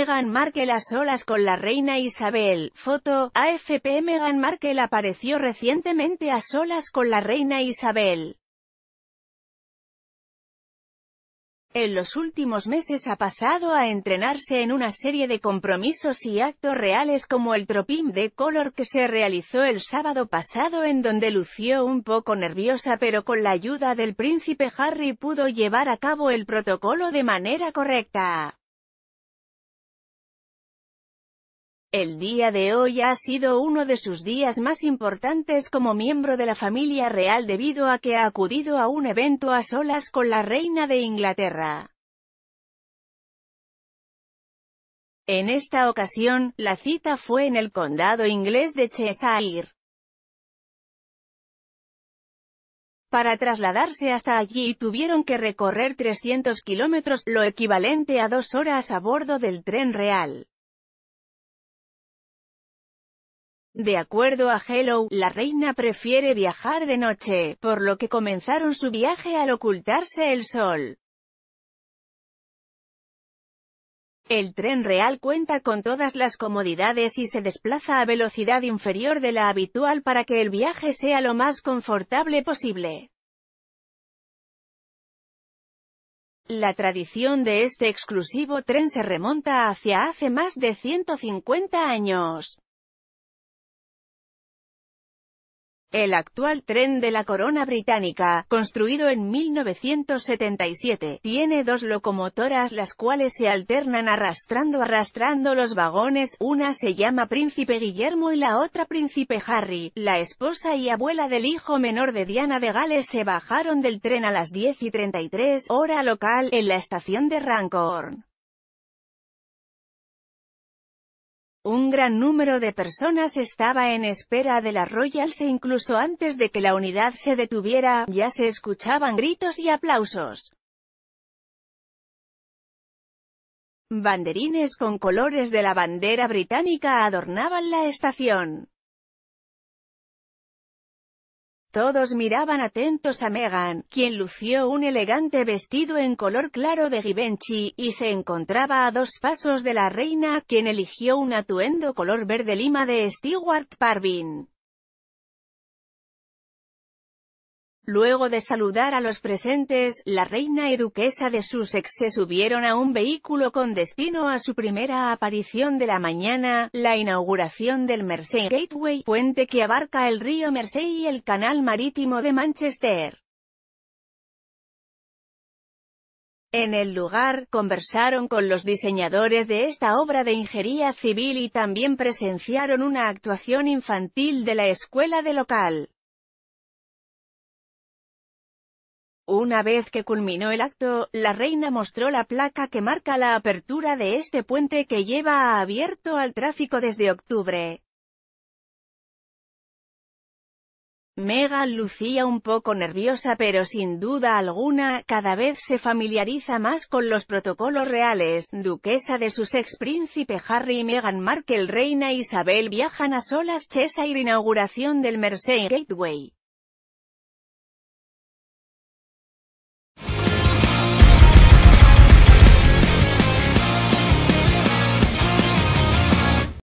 Meghan Markle a solas con la reina Isabel. Foto, AFP Meghan Markle apareció recientemente a solas con la reina Isabel. En los últimos meses ha pasado a entrenarse en una serie de compromisos y actos reales como el tropín de color que se realizó el sábado pasado en donde lució un poco nerviosa pero con la ayuda del príncipe Harry pudo llevar a cabo el protocolo de manera correcta. El día de hoy ha sido uno de sus días más importantes como miembro de la familia real debido a que ha acudido a un evento a solas con la reina de Inglaterra. En esta ocasión, la cita fue en el condado inglés de Cheshire. Para trasladarse hasta allí tuvieron que recorrer 300 kilómetros, lo equivalente a dos horas a bordo del tren real. De acuerdo a Hello, la reina prefiere viajar de noche, por lo que comenzaron su viaje al ocultarse el sol. El tren real cuenta con todas las comodidades y se desplaza a velocidad inferior de la habitual para que el viaje sea lo más confortable posible. La tradición de este exclusivo tren se remonta hacia hace más de 150 años. El actual tren de la Corona Británica, construido en 1977, tiene dos locomotoras las cuales se alternan arrastrando arrastrando los vagones, una se llama Príncipe Guillermo y la otra Príncipe Harry. La esposa y abuela del hijo menor de Diana de Gales se bajaron del tren a las 10 y 33 hora local en la estación de Rancorn. Un gran número de personas estaba en espera de la Royals e incluso antes de que la unidad se detuviera, ya se escuchaban gritos y aplausos. Banderines con colores de la bandera británica adornaban la estación. Todos miraban atentos a Meghan, quien lució un elegante vestido en color claro de Givenchy, y se encontraba a dos pasos de la reina, quien eligió un atuendo color verde lima de Stewart Parvin. Luego de saludar a los presentes, la reina y duquesa de Sussex se subieron a un vehículo con destino a su primera aparición de la mañana, la inauguración del Mersey Gateway, puente que abarca el río Mersey y el canal marítimo de Manchester. En el lugar, conversaron con los diseñadores de esta obra de ingeniería civil y también presenciaron una actuación infantil de la escuela de local. Una vez que culminó el acto, la reina mostró la placa que marca la apertura de este puente que lleva abierto al tráfico desde octubre. Megan lucía un poco nerviosa pero sin duda alguna, cada vez se familiariza más con los protocolos reales. Duquesa de sus ex príncipe Harry y Meghan Markle Reina Isabel viajan a solas la Inauguración del Mersey Gateway